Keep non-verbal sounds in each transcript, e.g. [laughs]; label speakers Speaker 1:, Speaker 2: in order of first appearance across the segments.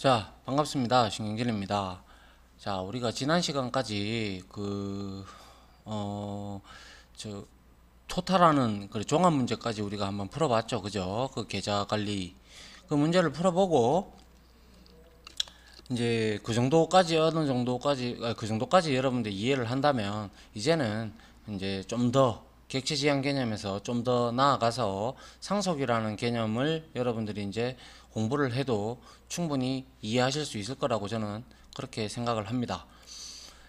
Speaker 1: 자 반갑습니다 신경길입니다 자 우리가 지난 시간까지 그 어 저 토탈하는 그 종합 문제까지 우리가 한번 풀어봤죠 그죠 그 계좌 관리 그 문제를 풀어보고 이제 그 정도까지 어느 정도까지 아, 그 정도까지 여러분들 이해를 한다면 이제는 이제 좀 더 객체지향 개념에서 좀 더 나아가서 상속이라는 개념을 여러분들이 이제 공부를 해도 충분히 이해하실 수 있을 거라고 저는 그렇게 생각을 합니다.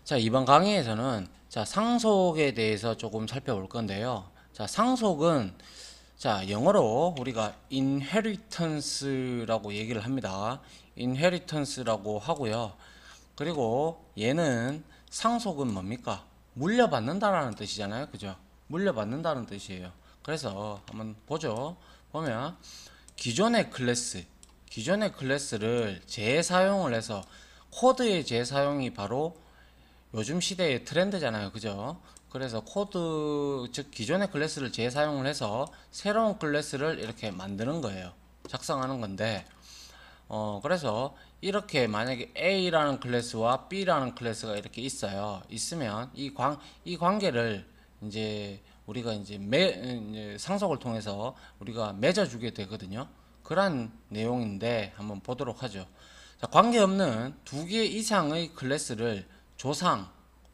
Speaker 1: 자, 이번 강의에서는 자, 상속에 대해서 조금 살펴볼 건데요. 자, 상속은 자, 영어로 우리가 inheritance라고 얘기를 합니다. inheritance라고 하고요. 그리고 얘는 상속은 뭡니까? 물려받는다라는 뜻이잖아요. 그죠? 물려받는다는 뜻이에요. 그래서 한번 보죠. 보면 기존의 클래스, 기존의 클래스를 재사용을 해서 코드의 재사용이 바로 요즘 시대의 트렌드잖아요 그죠 그래서 코드 즉 기존의 클래스를 재사용을 해서 새로운 클래스를 이렇게 만드는 거예요 작성하는 건데 어 그래서 이렇게 만약에 A라는 클래스와 B라는 클래스가 이렇게 있어요 있으면 이, 관, 이 관계를 이제 우리가 이제, 매, 이제 상속을 통해서 우리가 맺어주게 되거든요 그러한 내용인데 한번 보도록 하죠. 자, 관계없는 두 개 이상의 클래스를 조상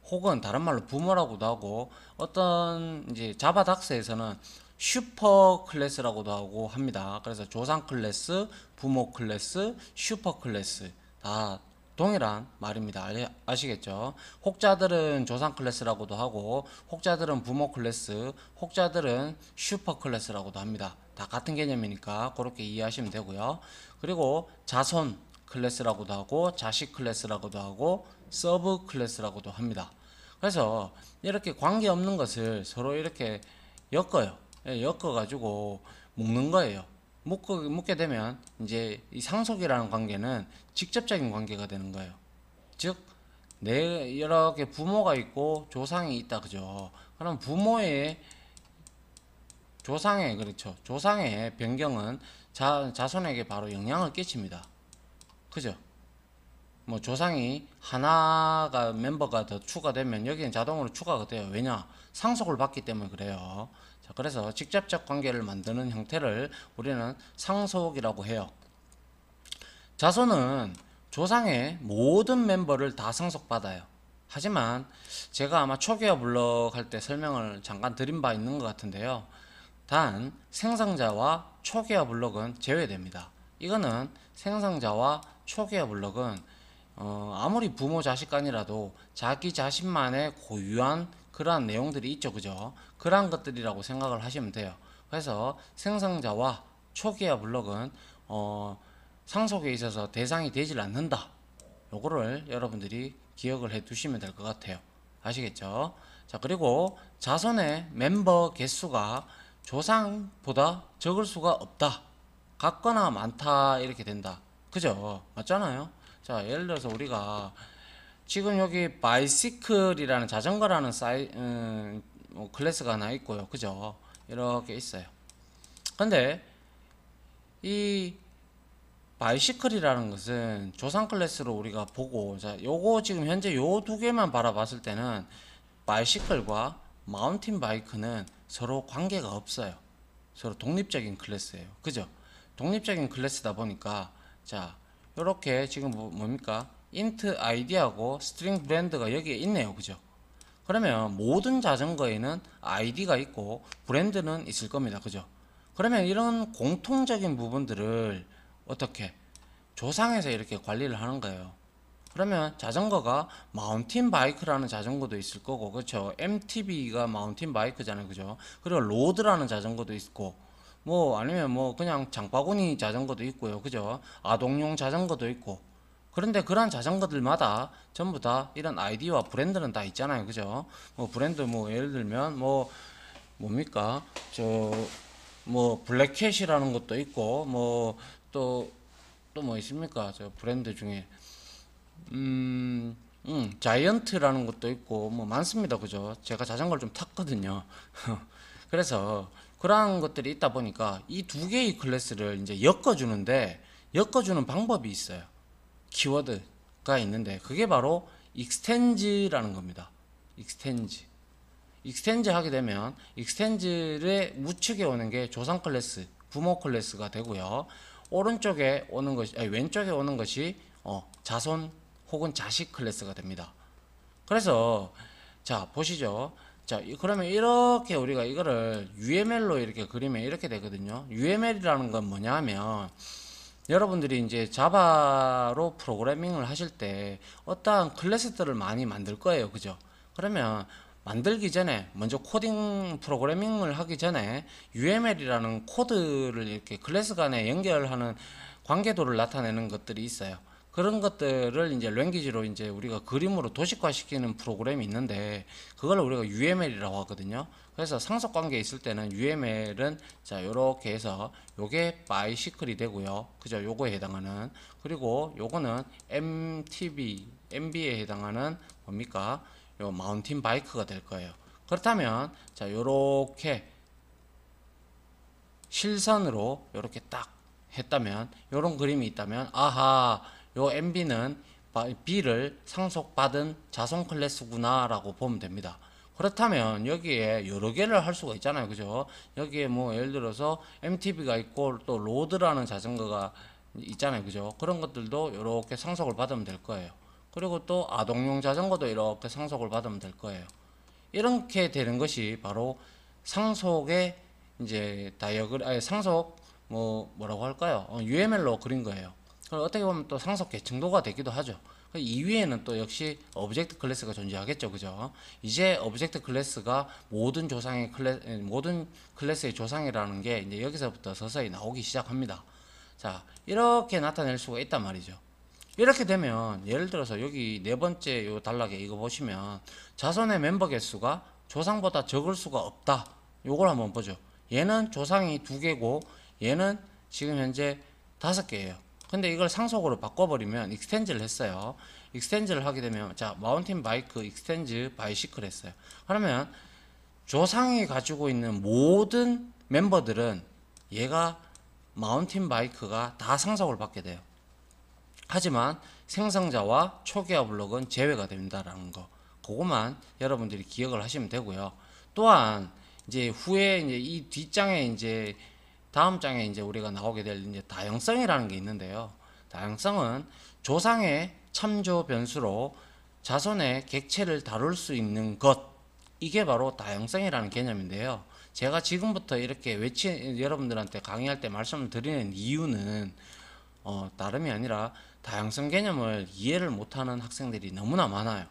Speaker 1: 혹은 다른 말로 부모라고도 하고 어떤 이제 자바 닥스에서는 슈퍼 클래스라고도 하고 합니다. 그래서 조상 클래스, 부모 클래스, 슈퍼 클래스 다 동일한 말입니다. 아시겠죠? 혹자들은 조상 클래스라고도 하고 혹자들은 부모 클래스, 혹자들은 슈퍼 클래스라고도 합니다. 다 같은 개념이니까 그렇게 이해하시면 되고요. 그리고 자손 클래스라고도 하고 자식 클래스라고도 하고 서브 클래스라고도 합니다. 그래서 이렇게 관계없는 것을 서로 이렇게 엮어요. 예, 엮어가지고 묶는 거예요. 묶어, 묶게 되면 이제 이 상속이라는 관계는 직접적인 관계가 되는 거예요. 즉, 내, 여러 개 부모가 있고 조상이 있다, 그죠? 그럼 부모의 조상의 그렇죠. 조상의 변경은 자, 자손에게 바로 영향을 끼칩니다. 그죠? 뭐 조상이 하나가 멤버가 더 추가되면 여기는 자동으로 추가가 돼요. 왜냐? 상속을 받기 때문에 그래요. 자, 그래서 직접적 관계를 만드는 형태를 우리는 상속이라고 해요. 자손은 조상의 모든 멤버를 다 상속받아요. 하지만 제가 아마 초기화 블럭 할때 설명을 잠깐 드린 바 있는 것 같은데요. 단 생성자와 초기화 블록은 제외됩니다. 이거는 생성자와 초기화 블록은 어, 아무리 부모 자식 간이라도 자기 자신만의 고유한 그러한 내용들이 있죠 그죠 그러한 것들이라고 생각을 하시면 돼요 그래서 생성자와 초기화 블록은 어, 상속에 있어서 대상이 되질 않는다 요거를 여러분들이 기억을 해 두시면 될 것 같아요 아시겠죠 자 그리고 자손의 멤버 개수가 조상보다 적을 수가 없다. 같거나 많다 이렇게 된다. 그죠? 맞잖아요. 자, 예를 들어서 우리가 지금 여기 바이시클이라는 자전거라는 사이 음, 뭐 클래스가 하나 있고요. 그죠? 이렇게 있어요. 근데 이 바이시클이라는 것은 조상 클래스로 우리가 보고 자, 요거 지금 현재 요 두 개만 바라봤을 때는 바이시클과 마운틴 바이크는 서로 관계가 없어요. 서로 독립적인 클래스예요. 그죠? 독립적인 클래스다 보니까 자, 이렇게 지금 뭐, 뭡니까? 인트 아이디하고 스트링 브랜드가 여기에 있네요. 그죠? 그러면 모든 자전거에는 아이디가 있고 브랜드는 있을 겁니다. 그죠? 그러면 이런 공통적인 부분들을 어떻게 조상에서 이렇게 관리를 하는 거예요. 그러면 자전거가 마운틴 바이크라는 자전거도 있을 거고 그렇죠 MTB가 마운틴 바이크잖아요 그죠 그리고 로드라는 자전거도 있고 뭐 아니면 뭐 그냥 장바구니 자전거도 있고요 그죠 아동용 자전거도 있고 그런데 그러한 자전거들마다 전부 다 이런 아이디와 브랜드는 다 있잖아요 그죠 뭐 브랜드 뭐 예를 들면 뭐 뭡니까 저 뭐 블랙캣이라는 것도 있고 뭐 또 또뭐 뭐 있습니까 저 브랜드 중에 음, 음, 자이언트라는 것도 있고 뭐 많습니다 그죠 제가 자전거를 좀 탔거든요 [laughs] 그래서 그러한 것들이 있다 보니까 이 두 개의 클래스를 이제 엮어주는데 엮어주는 방법이 있어요 키워드가 있는데 그게 바로 익스텐즈라는 겁니다 익스텐즈 익스텐즈 하게 되면 익스텐즈의 우측에 오는 게 조상 클래스 부모 클래스가 되고요 오른쪽에 오는 것이 아니, 왼쪽에 오는 것이 어, 자손 혹은 자식 클래스가 됩니다. 그래서 자 보시죠. 자 그러면 이렇게 우리가 이거를 UML로 이렇게 그리면 이렇게 되거든요. UML이라는 건 뭐냐 하면 여러분들이 이제 자바로 프로그래밍을 하실 때 어떠한 클래스들을 많이 만들 거예요. 그죠? 그러면 만들기 전에 먼저 코딩 프로그래밍을 하기 전에 UML이라는 코드를 이렇게 클래스 간에 연결하는 관계도를 나타내는 것들이 있어요. 그런 것들을 이제 랭귀지로 이제 우리가 그림으로 도식화시키는 프로그램이 있는데 그걸 우리가 UML이라고 하거든요. 그래서 상속 관계에 있을 때는 UML은 자 요렇게 해서 요게 바이시클이 되고요. 그죠? 요거에 해당하는 그리고 요거는 MTB, MB에 해당하는 뭡니까? 요 마운틴 바이크가 될 거예요. 그렇다면 자 요렇게 실선으로 요렇게 딱 했다면 요런 그림이 있다면 아하 요 MB는 B를 상속받은 자손 클래스구나라고 보면 됩니다. 그렇다면 여기에 여러 개를 할 수가 있잖아요. 그죠? 여기에 뭐 예를 들어서 MTB가 있고 또 로드라는 자전거가 있잖아요. 그죠? 그런 것들도 이렇게 상속을 받으면 될 거예요. 그리고 또 아동용 자전거도 이렇게 상속을 받으면 될 거예요. 이렇게 되는 것이 바로 상속의 이제 다이어그 아니 상속 뭐 뭐라고 할까요? 어, UML로 그린 거예요. 그럼 어떻게 보면 또 상속계 증도가 되기도 하죠. 그 이위에는또 역시 오브젝트 클래스가 존재하겠죠. 그죠? 이제 오브젝트 클래스가 모든 조상의 클래 모든 클래스의 조상이라는 게 이제 여기서부터 서서히 나오기 시작합니다. 자, 이렇게 나타낼 수가 있단 말이죠. 이렇게 되면 예를 들어서 여기 네 번째 요 단락에 이거 보시면 자손의 멤버 개수가 조상보다 적을 수가 없다. 요걸 한번 보죠. 얘는 조상이 두 개고 얘는 지금 현재 다섯 개예요. 근데 이걸 상속으로 바꿔버리면 익스텐즈를 했어요. 익스텐즈를 하게 되면 자 마운틴 바이크 익스텐즈 바이시클 했어요. 그러면 조상이 가지고 있는 모든 멤버들은 얘가 마운틴 바이크가 다 상속을 받게 돼요. 하지만 생성자와 초기화 블록은 제외가 된다라는 거. 그것만 여러분들이 기억을 하시면 되고요. 또한 이제 후에 이제 이 뒷장에 이제 다음 장에 이제 우리가 나오게 될 이제 다양성이라는 게 있는데요. 다양성은 조상의 참조 변수로 자손의 객체를 다룰 수 있는 것 이게 바로 다양성이라는 개념인데요. 제가 지금부터 이렇게 외치 여러분들한테 강의할 때 말씀을 드리는 이유는 어, 다름이 아니라 다양성 개념을 이해를 못하는 학생들이 너무나 많아요.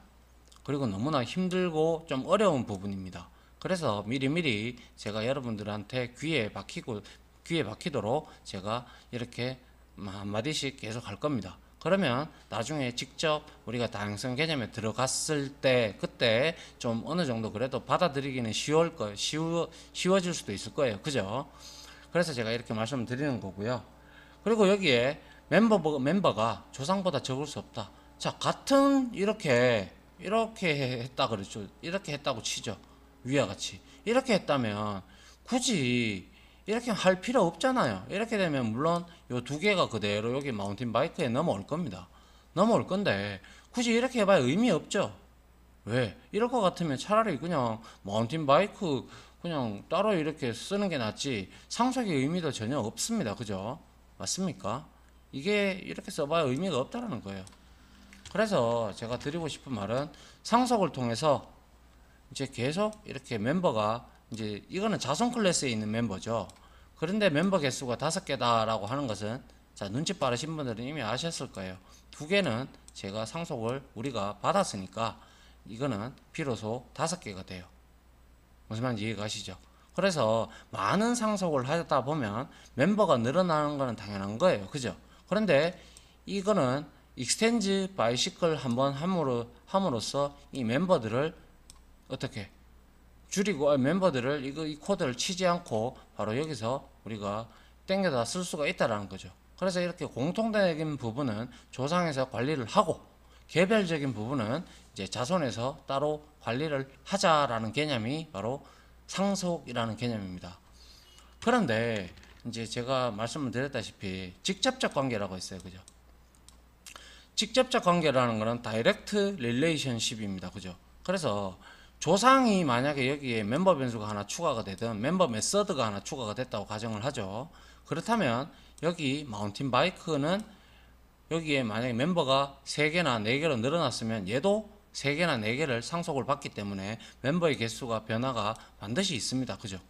Speaker 1: 그리고 너무나 힘들고 좀 어려운 부분입니다. 그래서 미리미리 제가 여러분들한테 귀에 박히고 귀에 박히도록 제가 이렇게 한마디씩 계속 할 겁니다. 그러면 나중에 직접 우리가 다양성 개념에 들어갔을 때 그때 좀 어느 정도 그래도 받아들이기는 쉬울 거 쉬워 쉬워질 수도 있을 거예요. 그죠? 그래서 제가 이렇게 말씀드리는 거고요. 그리고 여기에 멤버 멤버가 조상보다 적을 수 없다. 자, 같은 이렇게 이렇게 했다 그랬죠. 이렇게 했다고 치죠. 위와 같이. 이렇게 했다면 굳이 이렇게 할 필요 없잖아요. 이렇게 되면 물론 이 두 개가 그대로 여기 마운틴 바이크에 넘어올 겁니다. 넘어올 건데 굳이 이렇게 해봐야 의미 없죠. 왜? 이럴 것 같으면 차라리 그냥 마운틴 바이크 그냥 따로 이렇게 쓰는 게 낫지 상속의 의미도 전혀 없습니다. 그죠? 맞습니까? 이게 이렇게 써봐야 의미가 없다라는 거예요. 그래서 제가 드리고 싶은 말은 상속을 통해서 이제 계속 이렇게 멤버가 이제 이거는 자손 클래스에 있는 멤버죠. 그런데 멤버 개수가 다섯 개다라고 하는 것은 자 눈치 빠르신 분들은 이미 아셨을 거예요. 두 개는 제가 상속을 우리가 받았으니까 이거는 비로소 다섯 개가 돼요. 무슨 말인지 이해 가시죠? 그래서 많은 상속을 하다 보면 멤버가 늘어나는 거는 당연한 거예요. 그죠? 그런데 이거는 익스텐즈 바이시클 한번 함으로 함으로써 이 멤버들을 어떻게 줄이고 아, 멤버들을 이거 이 코드를 치지 않고 바로 여기서 우리가 땡겨다 쓸 수가 있다라는 거죠. 그래서 이렇게 공통적인 부분은 조상에서 관리를 하고 개별적인 부분은 이제 자손에서 따로 관리를 하자라는 개념이 바로 상속이라는 개념입니다. 그런데 이제 제가 말씀을 드렸다시피 직접적 관계라고 있어요 그죠? 직접적 관계라는 것은 다이렉트 릴레이션십입니다. 그죠? 그래서 조상이 만약에 여기에 멤버 변수가 하나 추가가 되든 멤버 메서드가 하나 추가가 됐다고 가정을 하죠. 그렇다면 여기 마운틴 바이크는 여기에 만약에 멤버가 3개나 4개로 늘어났으면 얘도 3개나 4개를 상속을 받기 때문에 멤버의 개수가 변화가 반드시 있습니다. 그죠?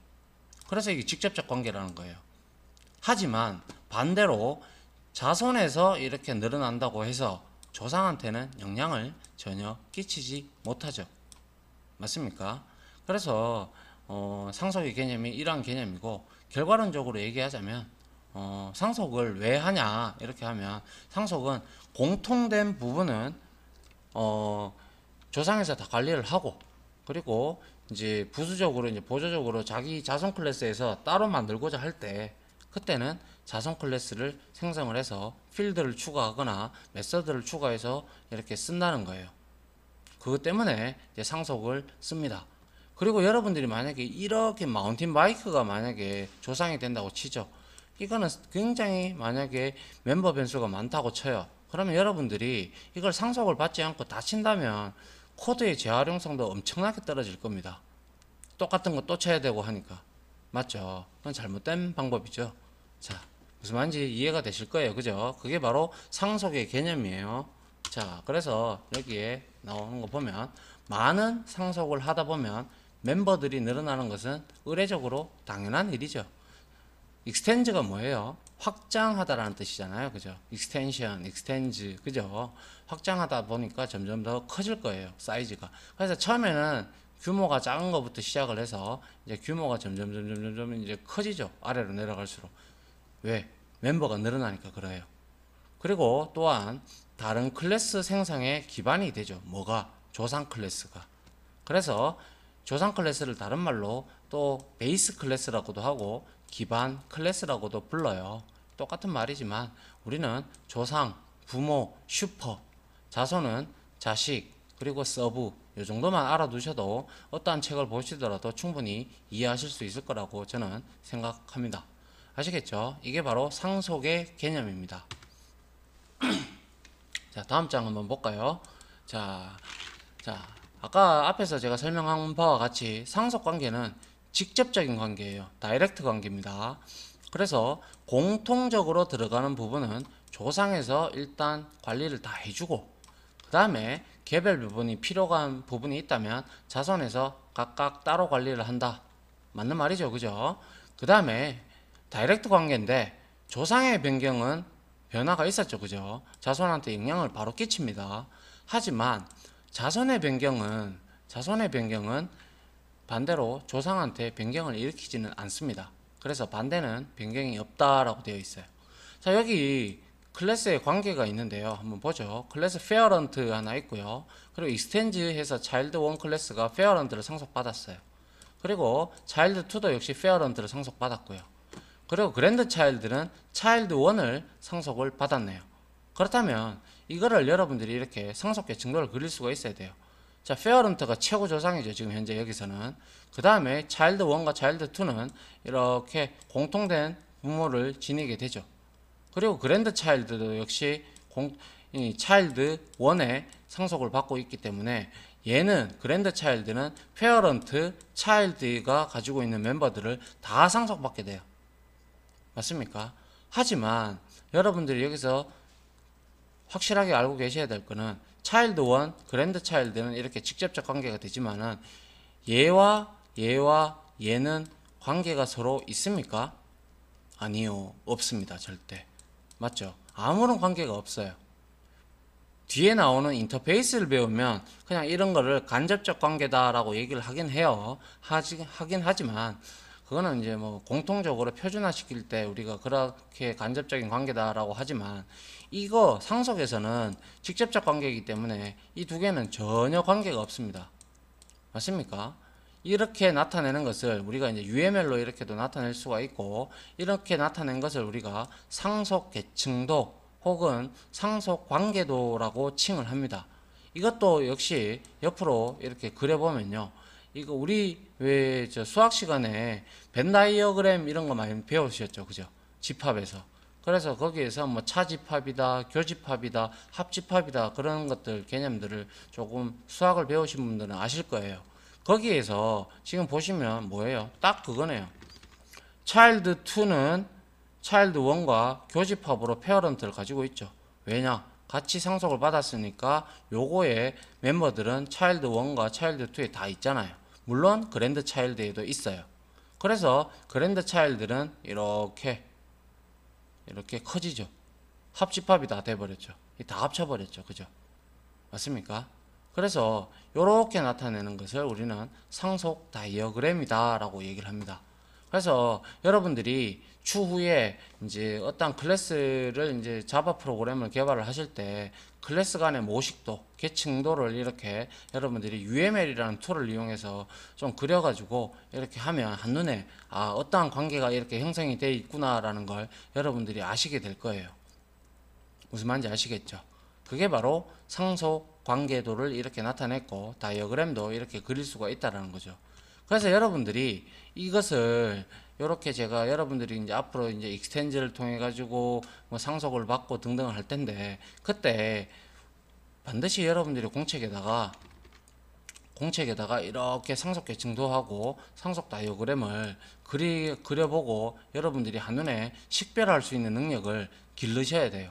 Speaker 1: 그래서 이게 직접적 관계라는 거예요. 하지만 반대로 자손에서 이렇게 늘어난다고 해서 조상한테는 영향을 전혀 끼치지 못하죠. 맞습니까? 그래서 어, 상속의 개념이 이러한 개념이고 결과론적으로 얘기하자면 어, 상속을 왜 하냐 이렇게 하면 상속은 공통된 부분은 어, 조상에서 다 관리를 하고 그리고 이제 부수적으로 이제 보조적으로 자기 자손 클래스에서 따로 만들고자 할 때 그때는 자손 클래스를 생성을 해서 필드를 추가하거나 메서드를 추가해서 이렇게 쓴다는 거예요. 그것 때문에 상속을 씁니다. 그리고 여러분들이 만약에 이렇게 마운틴 바이크가 만약에 조상이 된다고 치죠. 이거는 굉장히 만약에 멤버 변수가 많다고 쳐요. 그러면 여러분들이 이걸 상속을 받지 않고 다친다면 코드의 재활용성도 엄청나게 떨어질 겁니다. 똑같은 거 또 쳐야 되고 하니까. 맞죠? 그건 잘못된 방법이죠. 자, 무슨 말인지 이해가 되실 거예요. 그죠? 그게 바로 상속의 개념이에요. 자 그래서 여기에 나오는 거 보면 많은 상속을 하다 보면 멤버들이 늘어나는 것은 의례적으로 당연한 일이죠. 익스텐즈가 뭐예요? 확장하다라는 뜻이잖아요. 그죠? 익스텐션, 익스텐즈. 그죠? 확장하다 보니까 점점 더 커질 거예요. 사이즈가. 그래서 처음에는 규모가 작은 것부터 시작을 해서 이제 규모가 점점 점점 점점 이제 커지죠. 아래로 내려갈수록. 왜? 멤버가 늘어나니까 그래요. 그리고 또한 다른 클래스 생성의 기반이 되죠. 뭐가? 조상 클래스가. 그래서 조상 클래스를 다른 말로 또 베이스 클래스라고도 하고 기반 클래스라고도 불러요. 똑같은 말이지만 우리는 조상, 부모, 슈퍼, 자손은 자식, 그리고 서브 이 정도만 알아두셔도 어떠한 책을 보시더라도 충분히 이해하실 수 있을 거라고 저는 생각합니다. 아시겠죠? 이게 바로 상속의 개념입니다. [clears throat] 자 다음 장 한번 볼까요 자, 자 아까 앞에서 제가 설명한 바와 같이 상속관계는 직접적인 관계예요 다이렉트 관계입니다 그래서 공통적으로 들어가는 부분은 조상에서 일단 관리를 다 해주고 그 다음에 개별 부분이 필요한 부분이 있다면 자손에서 각각 따로 관리를 한다 맞는 말이죠 그죠 그 다음에 다이렉트 관계인데 조상의 변경은 변화가 있었죠. 그죠? 자손한테 영향을 바로 끼칩니다. 하지만 자손의 변경은 자손의 변경은 반대로 조상한테 변경을 일으키지는 않습니다. 그래서 반대는 변경이 없다라고 되어 있어요. 자, 여기 클래스의 관계가 있는데요. 한번 보죠. 클래스 페어런트 하나 있고요. 그리고 익스텐즈해서 차일드 1 클래스가 페어런트를 상속받았어요. 그리고 차일드 2도 역시 페어런트를 상속받았고요. 그리고 그랜드 차일드는 차일드 1을 상속을 받았네요. 그렇다면 이거를 여러분들이 이렇게 상속계 증거를 그릴 수가 있어야 돼요. 자, 페어런트가 최고 조상이죠. 지금 현재 여기서는. 그 다음에 차일드 1과 차일드 2는 이렇게 공통된 부모를 지니게 되죠. 그리고 그랜드 차일드도 역시 공, 차일드 1의 상속을 받고 있기 때문에 얘는 그랜드 차일드는 페어런트 차일드가 가지고 있는 멤버들을 다 상속받게 돼요. 맞습니까? 하지만 여러분들이 여기서 확실하게 알고 계셔야 될 거는 차일드 원, 그랜드 차일드는 이렇게 직접적 관계가 되지만은 얘와 얘와 얘는 관계가 서로 있습니까? 아니요. 없습니다. 절대. 맞죠? 아무런 관계가 없어요. 뒤에 나오는 인터페이스를 배우면 그냥 이런 거를 간접적 관계다라고 얘기를 하긴 해요. 하지, 하긴 하지만 그거는 이제 뭐 공통적으로 표준화 시킬 때 우리가 그렇게 간접적인 관계다라고 하지만 이거 상속에서는 직접적 관계이기 때문에 이 두 개는 전혀 관계가 없습니다. 맞습니까? 이렇게 나타내는 것을 우리가 이제 UML로 이렇게도 나타낼 수가 있고 이렇게 나타낸 것을 우리가 상속 계층도 혹은 상속 관계도라고 칭을 합니다. 이것도 역시 옆으로 이렇게 그려보면요. 이거 우리 왜 저 수학 시간에 벤 다이어그램 이런 거 많이 배우셨죠, 그죠? 집합에서. 그래서 거기에서 뭐 차집합이다, 교집합이다, 합집합이다 그런 것들 개념들을 조금 수학을 배우신 분들은 아실 거예요. 거기에서 지금 보시면 뭐예요? 딱 그거네요. 차일드 2는 차일드 1과 교집합으로 페어런트를 가지고 있죠. 왜냐? 같이 상속을 받았으니까 요거에 멤버들은 차일드 1과 차일드 2에 다 있잖아요. 물론 그랜드 차일드에도 있어요. 그래서 그랜드 차일드는 이렇게 이렇게 커지죠. 합집합이 다 돼버렸죠. 다 합쳐버렸죠. 그죠? 맞습니까? 그래서 이렇게 나타내는 것을 우리는 상속 다이어그램이다 라고 얘기를 합니다. 그래서 여러분들이 추후에 이제 어떤 클래스를 이제 자바 프로그램을 개발을 하실 때 클래스 간의 모식도, 계층도를 이렇게 여러분들이 UML이라는 툴을 이용해서 좀 그려가지고 이렇게 하면 한눈에 아, 어떠한 관계가 이렇게 형성이 되어 있구나라는 걸 여러분들이 아시게 될 거예요. 무슨 말인지 아시겠죠? 그게 바로 상소 관계도를 이렇게 나타냈고 다이어그램도 이렇게 그릴 수가 있다라는 거죠. 그래서 여러분들이 이것을 이렇게 제가 여러분들이 이제 앞으로 이제 익스텐즈를 통해 가지고 뭐 상속을 받고 등등을 할 텐데 그때 반드시 여러분들이 공책에다가 공책에다가 이렇게 상속 계층도 하고 상속 다이어그램을 그리 그려보고 여러분들이 한눈에 식별할 수 있는 능력을 길르셔야 돼요.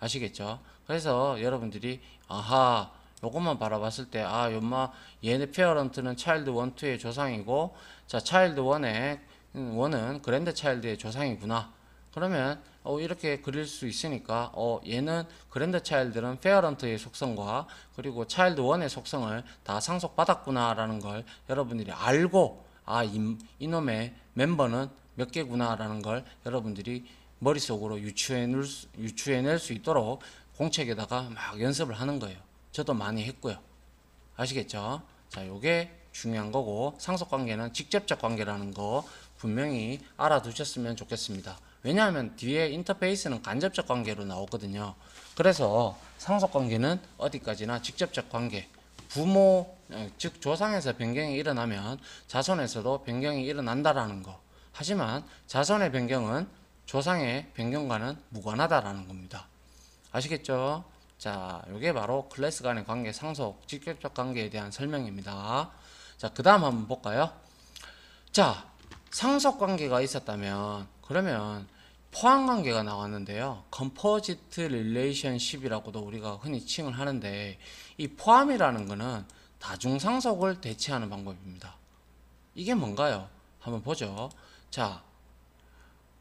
Speaker 1: 아시겠죠? 그래서 여러분들이 아하 요것만 바라봤을 때 아, 연마 얘네 페어런트는 차일드 1 2의 조상이고 자, 차일드 1의 원은 그랜드 차일드의 조상이구나. 그러면 어, 이렇게 그릴 수 있으니까 어, 얘는 그랜드 차일드는 페어런트의 속성과 그리고 차일드 원의 속성을 다 상속받았구나라는 걸 여러분들이 알고 아 이, 이놈의 멤버는 몇 개구나라는 걸 여러분들이 머릿속으로 유추해낼 수, 유추해낼 수 있도록 공책에다가 막 연습을 하는 거예요. 저도 많이 했고요. 아시겠죠? 자, 요게 중요한 거고 상속관계는 직접적 관계라는 거 분명히 알아두셨으면 좋겠습니다. 왜냐하면 뒤에 인터페이스는 간접적 관계로 나오거든요. 그래서 상속 관계는 어디까지나 직접적 관계, 부모, 어, 즉 조상에서 변경이 일어나면 자손에서도 변경이 일어난다라는 거. 하지만 자손의 변경은 조상의 변경과는 무관하다라는 겁니다. 아시겠죠? 자, 이게 바로 클래스 간의 관계 상속, 직접적 관계에 대한 설명입니다. 자, 그 다음 한번 볼까요? 자, 상속 관계가 있었다면 그러면 포함 관계가 나왔는데요. 컴포지트 릴레이션십이라고도 우리가 흔히 칭을 하는데 이 포함이라는 것은 다중 상속을 대체하는 방법입니다. 이게 뭔가요? 한번 보죠. 자,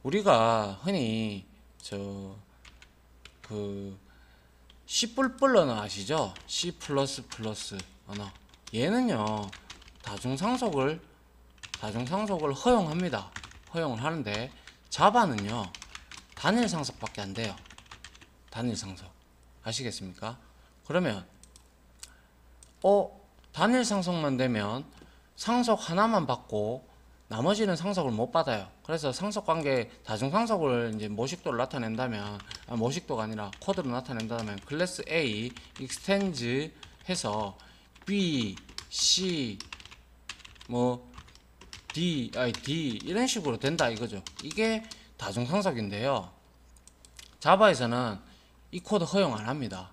Speaker 1: 우리가 흔히 저 그 C++ 언어 아시죠? C++ 언어. 얘는요. 다중 상속을 다중 상속을 허용합니다. 허용을 하는데 자바는요. 단일 상속밖에 안 돼요. 단일 상속. 아시겠습니까? 그러면 어 단일 상속만 되면 상속 하나만 받고 나머지는 상속을 못 받아요. 그래서 상속관계 다중 상속을 이제 모식도를 나타낸다면 아, 모식도가 아니라 코드로 나타낸다면 클래스 A 익스텐즈 해서 B, C 뭐 D, 아 D 이런 식으로 된다 이거죠. 이게 다중상석인데요. 자바에서는 이 코드 허용 안 합니다.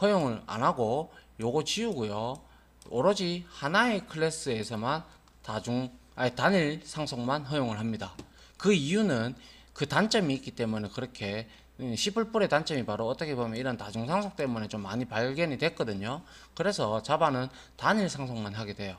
Speaker 1: 허용을 안 하고 요거 지우고요. 오로지 하나의 클래스에서만 다중 아니 단일 상속만 허용을 합니다. 그 이유는 그 단점이 있기 때문에 그렇게 시뿔뿔의 음, 단점이 바로 어떻게 보면 이런 다중 상속 때문에 좀 많이 발견이 됐거든요. 그래서 자바는 단일 상속만 하게 돼요.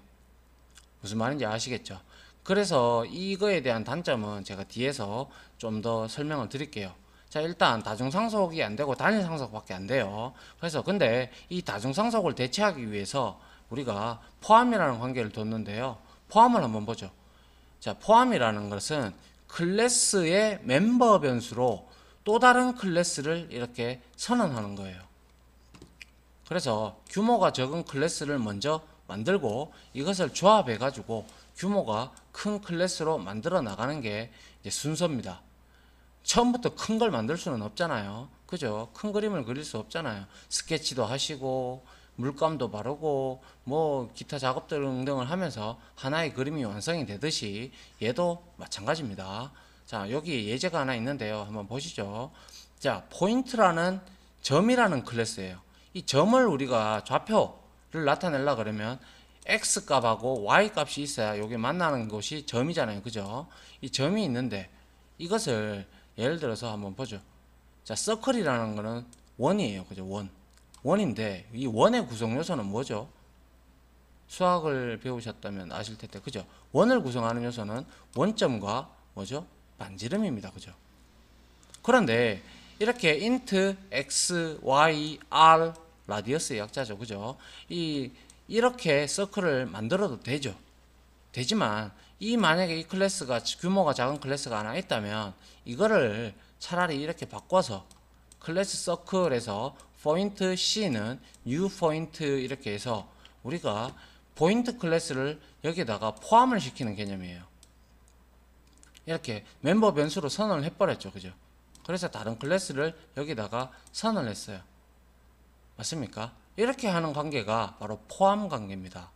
Speaker 1: 무슨 말인지 아시겠죠? 그래서 이거에 대한 단점은 제가 뒤에서 좀 더 설명을 드릴게요. 자 일단 다중상속이 안되고 단일상속밖에 안돼요 그래서 근데 이 다중상속을 대체하기 위해서 우리가 포함이라는 관계를 뒀는데요 포함을 한번 보죠 자 포함이라는 것은 클래스의 멤버 변수로 또 다른 클래스를 이렇게 선언하는 거예요 그래서 규모가 적은 클래스를 먼저 만들고 이것을 조합해 가지고 규모가 큰 클래스로 만들어 나가는 게 순서입니다. 처음부터 큰 걸 만들 수는 없잖아요. 그죠? 큰 그림을 그릴 수 없잖아요. 스케치도 하시고 물감도 바르고 뭐 기타 작업들 등등을 하면서 하나의 그림이 완성이 되듯이 얘도 마찬가지입니다. 자 여기 예제가 하나 있는데요. 한번 보시죠. 자 포인트라는 점이라는 클래스예요. 이 점을 우리가 좌표 를 나타내려 그러면 x 값하고 y 값이 있어야 여기 만나는 것이 점이잖아요. 그죠? 이 점이 있는데 이것을 예를 들어서 한번 보죠. 자, 서클이라는 거는 원이에요. 그죠? 원. 원인데 이 원의 구성 요소는 뭐죠? 수학을 배우셨다면 아실 텐데. 그죠? 원을 구성하는 요소는 원점과 뭐죠? 반지름입니다. 그죠? 그런데 이렇게 int x, y, r 라디어스의 약자죠. 그죠? 이 이렇게 서클을 만들어도 되죠. 되지만 이 만약에 이 클래스가 규모가 작은 클래스가 하나 있다면 이거를 차라리 이렇게 바꿔서 클래스 서클에서 포인트 C는 n e 포인트 이렇게 해서 우리가 포인트 클래스를 여기다가 포함을 시키는 개념이에요. 이렇게 멤버 변수로 선언을 해버렸죠. 그죠? 그래서 다른 클래스를 여기다가 선언을 했어요. 맞습니까? 이렇게 하는 관계가 바로 포함 관계입니다.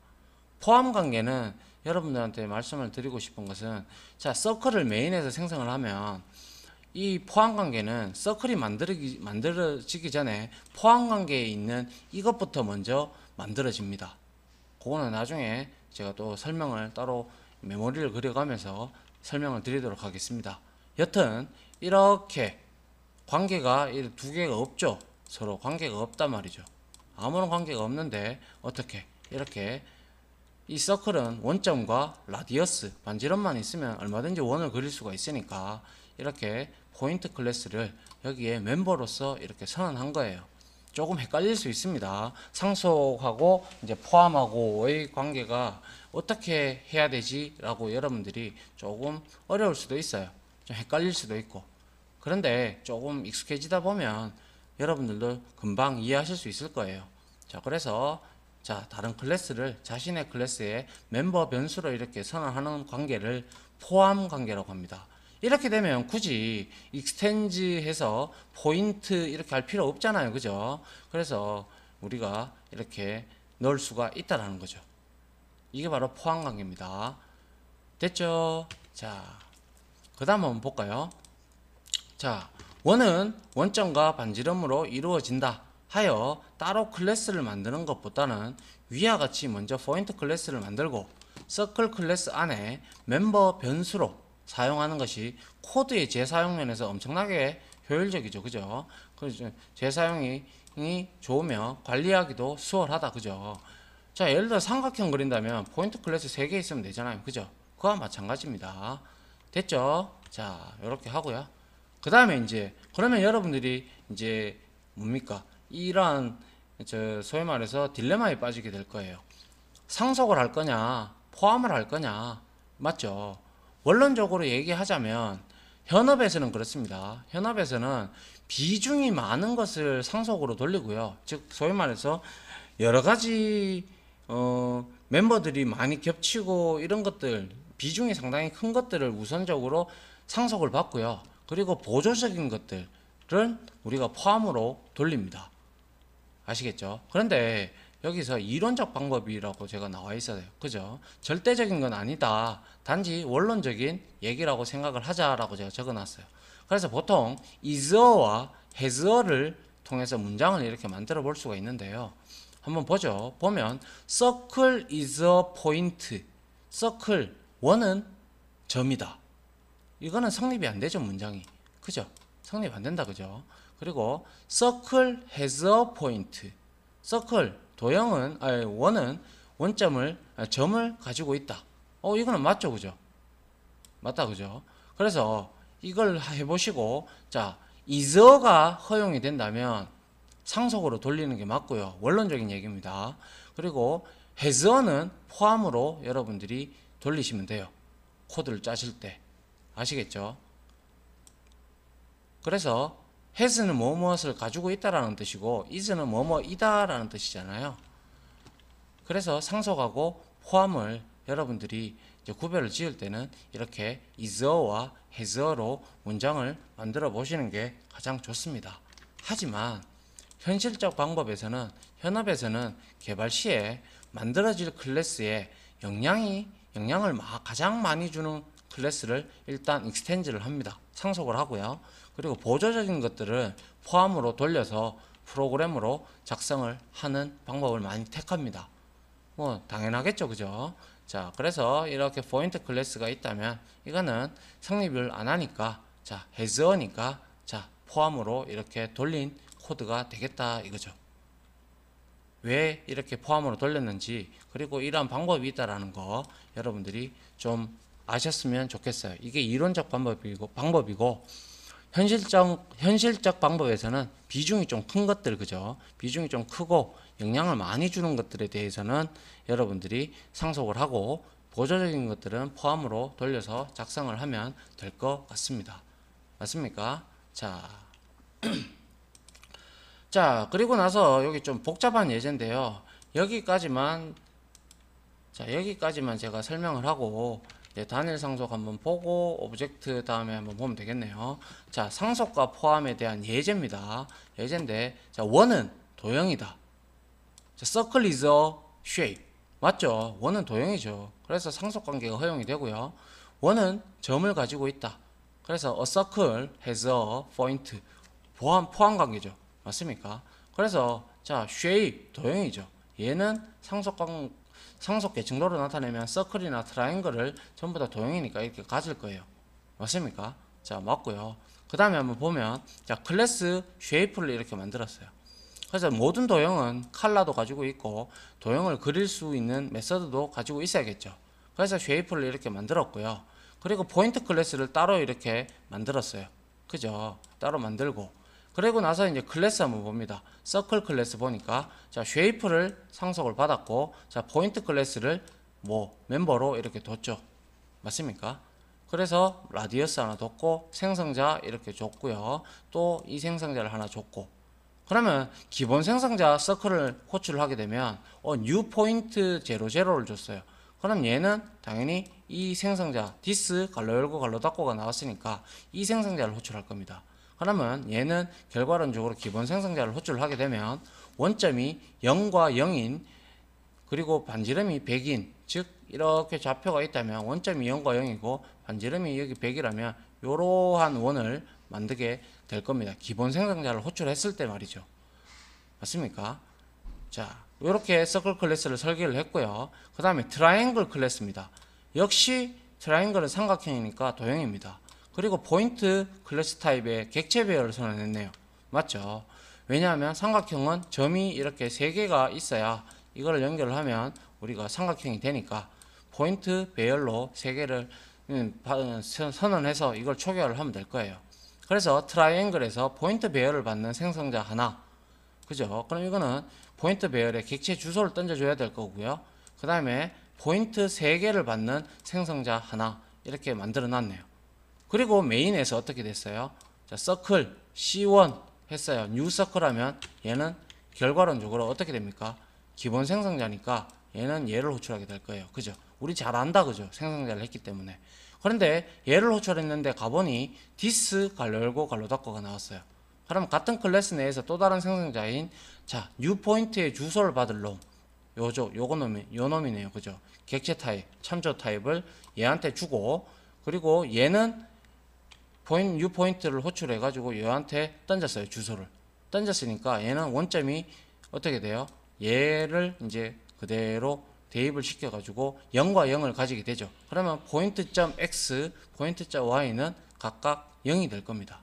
Speaker 1: 포함 관계는 여러분들한테 말씀을 드리고 싶은 것은 자 서클을 메인에서 생성을 하면 이 포함 관계는 서클이 만들기, 만들어지기 전에 포함 관계에 있는 이것부터 먼저 만들어집니다. 그거는 나중에 제가 또 설명을 따로 메모리를 그려가면서 설명을 드리도록 하겠습니다. 여튼 이렇게 관계가 두 개가 없죠. 서로 관계가 없단 말이죠. 아무런 관계가 없는데 어떻게 이렇게 이 서클은 원점과 라디어스 반지름만 있으면 얼마든지 원을 그릴 수가 있으니까 이렇게 포인트 클래스를 여기에 멤버로서 이렇게 선언한 거예요. 조금 헷갈릴 수 있습니다. 상속하고 이제 포함하고의 관계가 어떻게 해야 되지라고 여러분들이 조금 어려울 수도 있어요. 좀 헷갈릴 수도 있고. 그런데 조금 익숙해지다 보면 여러분들도 금방 이해하실 수 있을 거예요. 자, 그래서 자, 다른 클래스를 자신의 클래스에 멤버 변수로 이렇게 선언하는 관계를 포함 관계라고 합니다. 이렇게 되면 굳이 익스텐지 해서 포인트 이렇게 할 필요 없잖아요. 그죠? 그래서 우리가 이렇게 넣을 수가 있다라는 거죠. 이게 바로 포함 관계입니다. 됐죠? 자, 그 다음 한번 볼까요? 자, 원은 원점과 반지름으로 이루어진다 하여 따로 클래스를 만드는 것보다는 위와 같이 먼저 포인트 클래스를 만들고 서클 클래스 안에 멤버 변수로 사용하는 것이 코드의 재사용 면에서 엄청나게 효율적이죠. 그죠? 그래 재사용이 좋으며 관리하기도 수월하다. 그죠? 자, 예를 들어 삼각형 그린다면 포인트 클래스 3개 있으면 되잖아요. 그죠? 그와 마찬가지입니다. 됐죠? 자, 이렇게 하고요. 그 다음에 이제 그러면 여러분들이 이제 뭡니까 이러한 저 소위 말해서 딜레마에 빠지게 될 거예요. 상속을 할 거냐 포함을 할 거냐 맞죠? 원론적으로 얘기하자면 현업에서는 그렇습니다. 현업에서는 비중이 많은 것을 상속으로 돌리고요. 즉 소위 말해서 여러 가지 어, 멤버들이 많이 겹치고 이런 것들 비중이 상당히 큰 것들을 우선적으로 상속을 받고요. 그리고 보조적인 것들은 우리가 포함으로 돌립니다. 아시겠죠? 그런데 여기서 이론적 방법이라고 제가 나와 있어요. 그죠? 절대적인 건 아니다. 단지 원론적인 얘기라고 생각을 하자라고 제가 적어놨어요. 그래서 보통 is와 has를 통해서 문장을 이렇게 만들어 볼 수가 있는데요. 한번 보죠. 보면 circle is a point. circle, 원은 점이다. 이거는 성립이 안 되죠 문장이 그죠 성립 안 된다 그죠 그리고 circle has a point circle 도형은 아니 원은 원점을 아 점을 가지고 있다 어 이거는 맞죠 그죠 맞다 그죠 그래서 이걸 해보시고 자 이저가 허용이 된다면 상속으로 돌리는 게 맞고요 원론적인 얘기입니다 그리고 해저는 포함으로 여러분들이 돌리시면 돼요 코드를 짜실 때 아시겠죠? 그래서 has는 뭐뭐엇을 가지고 있다라는 뜻이고 is는 뭐뭐이다라는 뜻이잖아요. 그래서 상속하고 포함을 여러분들이 구별을 지을 때는 이렇게 is와 has로 문장을 만들어 보시는 게 가장 좋습니다. 하지만 현실적 방법에서는 현업에서는 개발 시에 만들어질 클래스에 영향이 영향을 가장 많이 주는 클래스를 일단 익스텐지를 합니다. 상속을 하고요. 그리고 보조적인 것들을 포함으로 돌려서 프로그램으로 작성을 하는 방법을 많이 택합니다. 뭐 당연하겠죠. 그죠? 자 그래서 이렇게 포인트 클래스가 있다면 이거는 성립을 안 하니까 자 해저니까 자 포함으로 이렇게 돌린 코드가 되겠다 이거죠. 왜 이렇게 포함으로 돌렸는지 그리고 이러한 방법이 있다라는 거 여러분들이 좀 아셨으면 좋겠어요. 이게 이론적 방법이고 방법이고 현실적 현실적 방법에서는 비중이 좀 큰 것들 그죠? 비중이 좀 크고 영향을 많이 주는 것들에 대해서는 여러분들이 상속을 하고 보조적인 것들은 포함으로 돌려서 작성을 하면 될 것 같습니다. 맞습니까? 자. [clears throat] 자, 그리고 나서 여기 좀 복잡한 예제인데요. 여기까지만, 자, 여기까지만 제가 설명을 하고, 예, 단일 상속 한번 보고 오브젝트 다음에 한번 보면 되겠네요. 자, 상속과 포함에 대한 예제입니다. 예제인데 자, 원은 도형이다. 자, circle is a shape. 맞죠? 원은 도형이죠. 그래서 상속 관계가 허용이 되고요. 원은 점을 가지고 있다. 그래서 a circle has a point. 포함 포함 관계죠. 맞습니까? 그래서 자, shape 도형이죠. 얘는 상속관 계 상속 계층로로 나타내면 서클이나 트라이앵글을 전부 다 도형이니까 이렇게 가질 거예요. 맞습니까? 자, 맞고요. 그 다음에 한번 보면 자 클래스 쉐이프를 이렇게 만들었어요. 그래서 모든 도형은 칼라도 가지고 있고 도형을 그릴 수 있는 메서드도 가지고 있어야겠죠. 그래서 쉐이프를 이렇게 만들었고요. 그리고 포인트 클래스를 따로 이렇게 만들었어요. 그죠? 따로 만들고 그리고 나서 이제 클래스 한번 봅니다. 서클 클래스 보니까 자 쉐이프를 상속을 받았고 자 포인트 클래스를 뭐 멤버로 이렇게 뒀죠. 맞습니까? 그래서 라디어스 하나 뒀고 생성자 이렇게 줬고요. 또 이 생성자를 하나 줬고 그러면 기본 생성자 서클을 호출을 하게 되면 어, new point 00를 줬어요. 그럼 얘는 당연히 이 생성자 디스 갈로 열고 갈로 닫고가 나왔으니까 이 생성자를 호출할 겁니다. 그러면 얘는 결과론적으로 기본 생성자를 호출하게 되면 원점이 0과 0인 그리고 반지름이 100인 즉 이렇게 좌표가 있다면 원점이 0과 0이고 반지름이 여기 100이라면 이러한 원을 만들게 될 겁니다. 기본 생성자를 호출했을 때 말이죠. 맞습니까? 자, 이렇게 서클 클래스를 설계를 했고요. 그 다음에 트라이앵글 클래스입니다. 역시 트라이앵글은 삼각형이니까 도형입니다. 그리고 포인트 클래스 타입의 객체 배열을 선언했네요. 맞죠? 왜냐하면 삼각형은 점이 이렇게 세 개가 있어야 이걸 연결 하면 우리가 삼각형이 되니까 포인트 배열로 세 개를 음, 선언해서 이걸 초기화를 하면 될 거예요. 그래서 트라이앵글에서 포인트 배열을 받는 생성자 하나 그죠? 그럼 이거는 포인트 배열에 객체 주소를 던져줘야 될 거고요. 그 다음에 포인트 3개를 받는 생성자 하나 이렇게 만들어 놨네요. 그리고 메인에서 어떻게 됐어요? 자, 서클 C1 했어요. 뉴 서클 하면 얘는 결과론적으로 어떻게 됩니까? 기본 생성자니까 얘는 얘를 호출하게 될 거예요. 그죠? 우리 잘 안다 그죠? 생성자를 했기 때문에. 그런데 얘를 호출했는데 가보니 디스 갈로 열고 갈로 닫고가 나왔어요. 그럼 같은 클래스 내에서 또 다른 생성자인 자, 뉴 포인트의 주소를 받을 놈 요죠 요거 놈이 요 놈이네요. 그죠? 객체 타입, 참조 타입을 얘한테 주고 그리고 얘는 포인, 유포인트를 호출해가지고 얘한테 던졌어요. 주소를. 던졌으니까 얘는 원점이 어떻게 돼요? 얘를 이제 그대로 대입을 시켜가지고 0과 0을 가지게 되죠. 그러면 포인트점 x, 포인트점 y는 각각 0이 될 겁니다.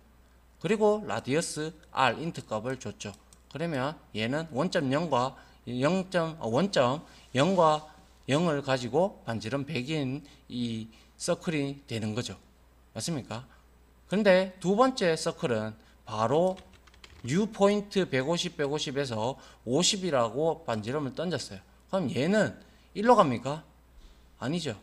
Speaker 1: 그리고 라디어스 r 인트 값을 줬죠. 그러면 얘는 어, 원점 0과 0. 원점 0과 0을 가지고 반지름 100인 이 서클이 되는 거죠. 맞습니까? 근데 두 번째 서클은 바로 뉴 포인트 150, 150에서 50이라고 반지름을 던졌어요. 그럼 얘는 1로 갑니까? 아니죠.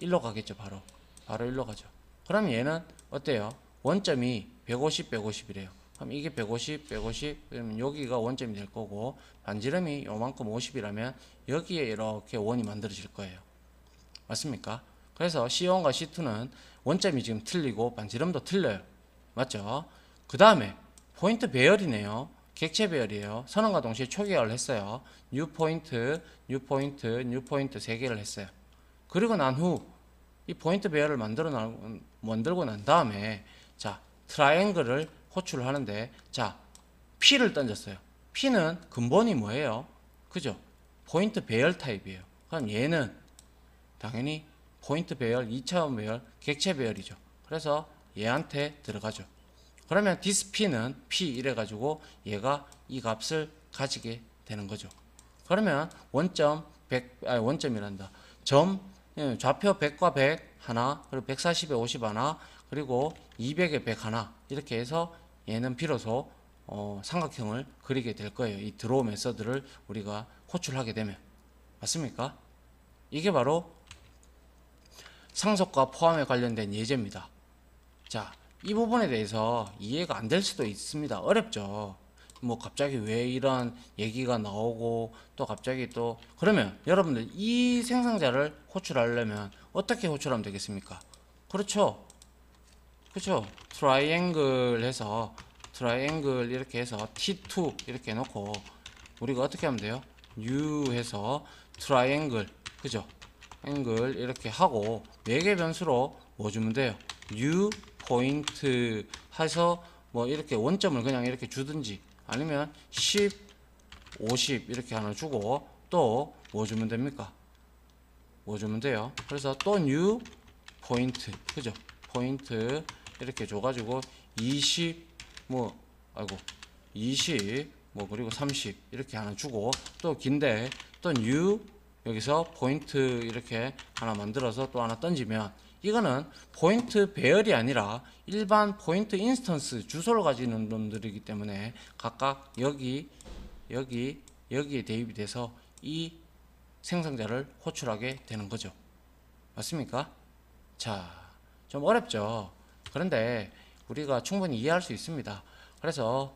Speaker 1: 1로 가겠죠, 바로. 바로 1로 가죠. 그럼 얘는 어때요? 원점이 150, 150이래요. 그럼 이게 150, 150, 그러면 여기가 원점이 될 거고, 반지름이 요만큼 50이라면 여기에 이렇게 원이 만들어질 거예요. 맞습니까? 그래서 C1과 C2는 원점이 지금 틀리고 반지름도 틀려요. 맞죠? 그 다음에 포인트 배열이네요. 객체 배열이에요. 선언과 동시에 초기화를 했어요. 뉴 포인트, 뉴 포인트, 뉴 포인트 3개를 했어요. 그리고 난 후 이 포인트 배열을 만들어 나, 만들고 난 다음에 자, 트라이앵글을 호출을 하는데 자, P를 던졌어요. P는 근본이 뭐예요? 그죠? 포인트 배열 타입이에요. 그럼 얘는 당연히 포인트 배열, 2차원 배열, 객체 배열이죠. 그래서 얘한테 들어가죠. 그러면 디스피는 P 이래가지고 얘가 이 값을 가지게 되는 거죠. 그러면 원점 100, 아니 원점이란다. 점, 예, 좌표 100과 100 하나, 그리고 140에 50 하나, 그리고 200에 100 하나. 이렇게 해서 얘는 비로소 어, 삼각형을 그리게 될 거예요. 이 드로우 메서드를 우리가 호출하게 되면. 맞습니까? 이게 바로 상속과 포함에 관련된 예제입니다. 자, 이 부분에 대해서 이해가 안 될 수도 있습니다. 어렵죠. 뭐 갑자기 왜 이런 얘기가 나오고 또 갑자기 또 그러면 여러분들 이생성자를 호출하려면 어떻게 호출하면 되겠습니까? 그렇죠. 그렇죠. 트라이앵글 해서 트라이앵글 이렇게 해서 T2 이렇게 해 놓고 우리가 어떻게 하면 돼요? new 해서 트라이앵글 그죠? 앵글 이렇게 하고 4개 변수로 뭐 주면 돼요 new 포인트 해서 뭐 이렇게 원점을 그냥 이렇게 주든지 아니면 10, 50 이렇게 하나 주고 또 뭐 주면 됩니까? 뭐 주면 돼요? 그래서 또 new 포인트 그죠? 포인트 이렇게 줘가지고 20 뭐 아이고 20 뭐 그리고 30 이렇게 하나 주고 또 긴데 또 new 여기서 포인트 이렇게 하나 만들어서 또 하나 던지면 이거는 포인트 배열이 아니라 일반 포인트 인스턴스 주소를 가지는 놈들이기 때문에 각각 여기 여기 여기에 대입이 돼서 이 생성자를 호출하게 되는 거죠 맞습니까? 자좀 어렵죠 그런데 우리가 충분히 이해할 수 있습니다 그래서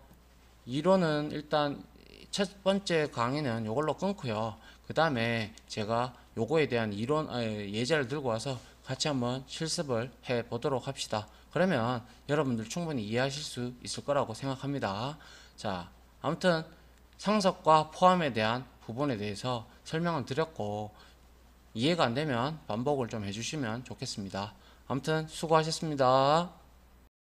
Speaker 1: 이론은 일단 첫 번째 강의는 이걸로 끊고요 그 다음에 제가 요거에 대한 이론 아, 예제를 들고 와서 같이 한번 실습을 해 보도록 합시다 그러면 여러분들 충분히 이해하실 수 있을 거라고 생각합니다 자 아무튼 상석과 포함에 대한 부분에 대해서 설명을 드렸고 이해가 안되면 반복을 좀 해주시면 좋겠습니다 아무튼 수고하셨습니다